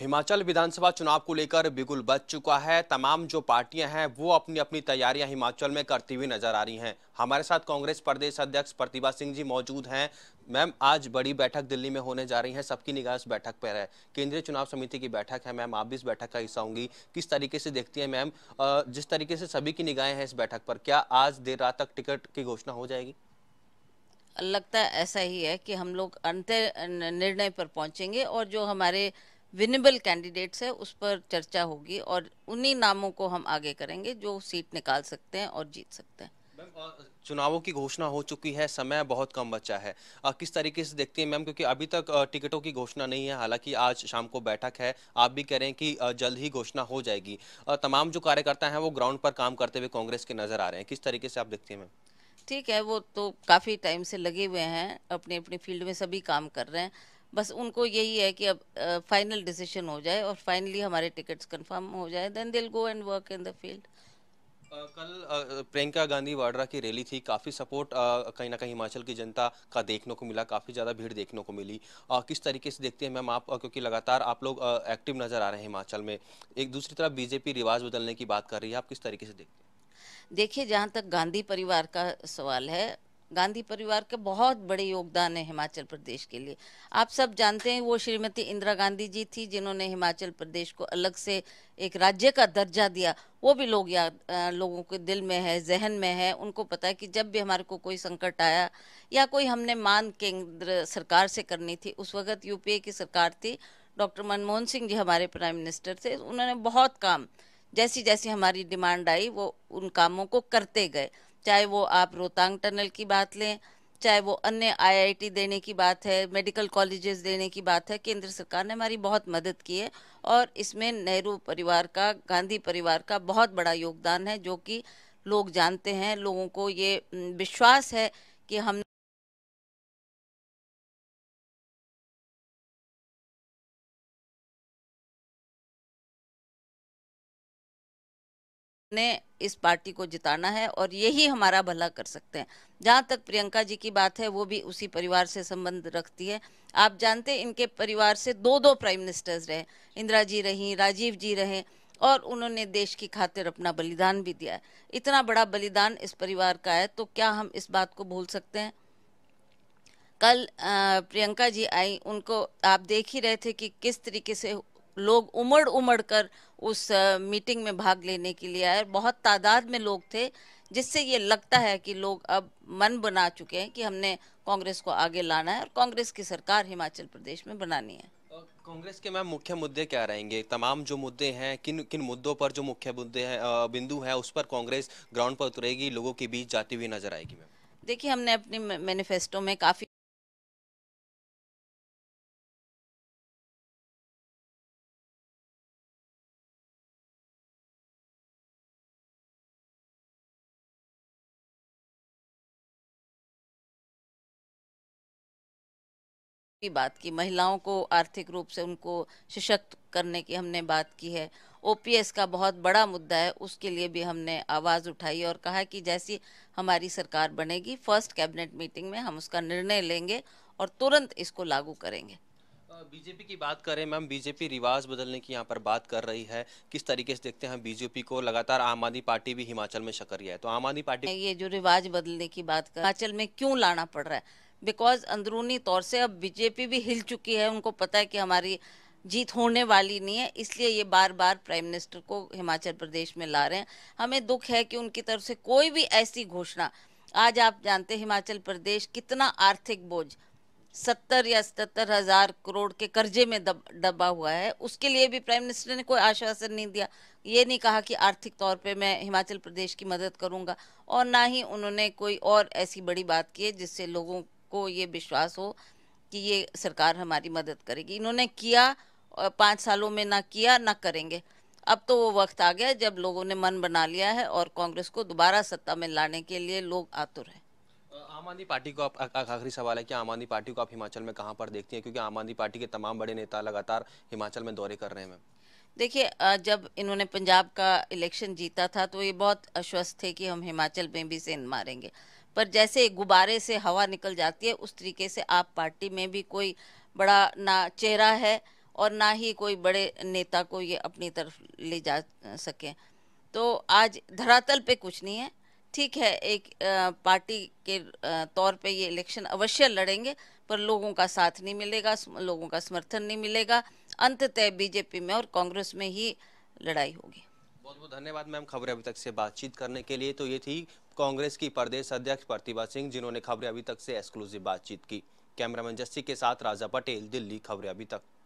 हिमाचल विधानसभा चुनाव को लेकर बिगुल बच चुका है तमाम जो पार्टियां हैं वो अपनी अपनी तैयारियां हिमाचल में करती हुई नजर आ रही हैं हमारे साथ कांग्रेस प्रदेश अध्यक्ष प्रतिभा सिंह जी मौजूद हैं मैम आज बड़ी बैठक दिल्ली में होने जा रही है सबकी निगाह इस बैठक पर है केंद्रीय चुनाव समिति की बैठक है मैम आप भी इस बैठक का हिस्सा होंगी किस तरीके से देखती है मैम जिस तरीके से सभी की निगाहें हैं इस बैठक पर क्या आज देर रात तक टिकट की घोषणा हो जाएगी लगता ऐसा ही है कि हम लोग अंत निर्णय पर पहुंचेंगे और जो हमारे विनेबल कैंडिडेट्स है उस पर चर्चा होगी और उन्हीं नामों को हम आगे करेंगे जो सीट निकाल सकते हैं और जीत सकते हैं चुनावों की घोषणा हो चुकी है समय बहुत कम बचा है आ, किस तरीके से देखती हैं मैम क्योंकि अभी तक टिकटों की घोषणा नहीं है हालांकि आज शाम को बैठक है आप भी कह रहे हैं कि जल्द ही घोषणा हो जाएगी आ, तमाम जो कार्यकर्ता हैं वो ग्राउंड पर काम करते हुए कांग्रेस के नजर आ रहे हैं किस तरीके से आप देखती हैं मैम ठीक है वो तो काफ़ी टाइम से लगे हुए हैं अपने अपने फील्ड में सभी काम कर रहे हैं बस उनको यही है कि अब फाइनल डिसीजन हो जाए और फाइनली हमारे टिकट्स कंफर्म हो जाए then they go and work in the field कल प्रियंका गांधी वाड्रा की रैली थी काफ़ी सपोर्ट कहीं ना कहीं हिमाचल की जनता का देखने को मिला काफ़ी ज़्यादा भीड़ देखने को मिली आ, किस तरीके से देखते हैं मैम आप क्योंकि लगातार आप लोग एक्टिव नज़र आ रहे हैं हिमाचल में एक दूसरी तरफ बीजेपी रिवाज बदलने की बात कर रही है आप किस तरीके से देखते हैं देखिए जहाँ तक गांधी परिवार का सवाल है गांधी परिवार के बहुत बड़े योगदान है हिमाचल प्रदेश के लिए आप सब जानते हैं वो श्रीमती इंदिरा गांधी जी थी जिन्होंने हिमाचल प्रदेश को अलग से एक राज्य का दर्जा दिया वो भी लोग याद लोगों के दिल में है जहन में है उनको पता है कि जब भी हमारे को कोई संकट आया या कोई हमने मान केंद्र सरकार से करनी थी उस वक्त यूपीए की सरकार थी डॉक्टर मनमोहन सिंह जी हमारे प्राइम मिनिस्टर थे उन्होंने बहुत काम जैसी जैसी हमारी डिमांड आई वो उन कामों को करते गए चाहे वो आप रोहतांग टनल की बात लें चाहे वो अन्य आईआईटी देने की बात है मेडिकल कॉलेजेस देने की बात है केंद्र सरकार ने हमारी बहुत मदद की है और इसमें नेहरू परिवार का गांधी परिवार का बहुत बड़ा योगदान है जो कि लोग जानते हैं लोगों को ये विश्वास है कि हम ने इस पार्टी को जिताना है और यही हमारा भला कर सकते हैं जहाँ तक प्रियंका जी की बात है वो भी उसी परिवार से संबंध रखती है आप जानते हैं इनके परिवार से दो दो प्राइम मिनिस्टर्स रहे इंदिरा जी रहीं राजीव जी रहे और उन्होंने देश की खातिर अपना बलिदान भी दिया है इतना बड़ा बलिदान इस परिवार का है तो क्या हम इस बात को भूल सकते हैं कल प्रियंका जी आई उनको आप देख ही रहे थे कि किस तरीके से लोग उमड़ उमड़ कर उस मीटिंग में भाग लेने के लिए आए बहुत तादाद में लोग थे जिससे ये लगता है कि लोग अब मन बना चुके हैं कि हमने कांग्रेस को आगे लाना है और कांग्रेस की सरकार हिमाचल प्रदेश में बनानी है कांग्रेस के मैम मुख्य मुद्दे क्या रहेंगे तमाम जो मुद्दे हैं किन किन मुद्दों पर जो मुख्य मुद्दे हैं बिंदु है उस पर कांग्रेस ग्राउंड पर उतरेगी लोगों के बीच जाती हुई नजर आएगी मैम देखिए हमने अपने मैनिफेस्टो में काफ़ी की बात की महिलाओं को आर्थिक रूप से उनको सशक्त करने की हमने बात की है ओपीएस का बहुत बड़ा मुद्दा है उसके लिए भी हमने आवाज़ उठाई और कहा कि जैसी हमारी सरकार बनेगी फर्स्ट कैबिनेट मीटिंग में हम उसका निर्णय लेंगे और तुरंत इसको लागू करेंगे बीजेपी की बात करें मैम बीजेपी रिवाज बदलने की यहाँ पर बात कर रही है किस तरीके से देखते हैं बीजेपी को लगातार आम आदमी पार्टी भी हिमाचल में सक्रिय है तो आम आदमी पार्टी ये जो रिवाज बदलने की बात कर हिमाचल में क्यों लाना पड़ रहा है बिकॉज अंदरूनी तौर से अब बीजेपी भी हिल चुकी है उनको पता है कि हमारी जीत होने वाली नहीं है इसलिए ये बार बार प्राइम मिनिस्टर को हिमाचल प्रदेश में ला रहे हैं हमें दुख है कि उनकी तरफ से कोई भी ऐसी घोषणा आज आप जानते हिमाचल प्रदेश कितना आर्थिक बोझ सत्तर या सतर हजार करोड़ के कर्जे में दब, दबा हुआ है उसके लिए भी प्राइम मिनिस्टर ने कोई आश्वासन नहीं दिया ये नहीं कहा कि आर्थिक तौर पे मैं हिमाचल प्रदेश की मदद करूंगा और ना ही उन्होंने कोई और ऐसी बड़ी बात की है जिससे लोगों को ये विश्वास हो कि ये सरकार हमारी मदद करेगी इन्होंने किया पाँच सालों में ना किया ना करेंगे अब तो वो वक्त आ गया जब लोगों ने मन बना लिया है और कांग्रेस को दोबारा सत्ता में लाने के लिए लोग आतुर हैं आम आदमी पार्टी को आप आखिरी सवाल है कि आम आदमी पार्टी को आप हिमाचल में कहाँ पर देखती हैं क्योंकि आम आदमी पार्टी के तमाम बड़े नेता लगातार हिमाचल में दौरे कर रहे हैं देखिए जब इन्होंने पंजाब का इलेक्शन जीता था तो ये बहुत आश्वस्त थे कि हम हिमाचल में भी सेंध मारेंगे पर जैसे गुब्बारे से हवा निकल जाती है उस तरीके से आप पार्टी में भी कोई बड़ा ना चेहरा है और ना ही कोई बड़े नेता को ये अपनी तरफ ले जा सकें तो आज धरातल पे कुछ नहीं है ठीक है एक पार्टी के तौर पे ये इलेक्शन अवश्य लड़ेंगे पर लोगों का साथ नहीं मिलेगा लोगों का समर्थन नहीं मिलेगा अंततः बीजेपी में और कांग्रेस में ही लड़ाई होगी बहुत बहुत धन्यवाद मैम खबरें अभी तक से बातचीत करने के लिए तो ये थी कांग्रेस की प्रदेश अध्यक्ष प्रतिभा सिंह जिन्होंने खबरें अभी तक से एक्सक्लूसिव बातचीत की कैमरामैन जस्सी के साथ राजा पटेल दिल्ली खबरें अभी तक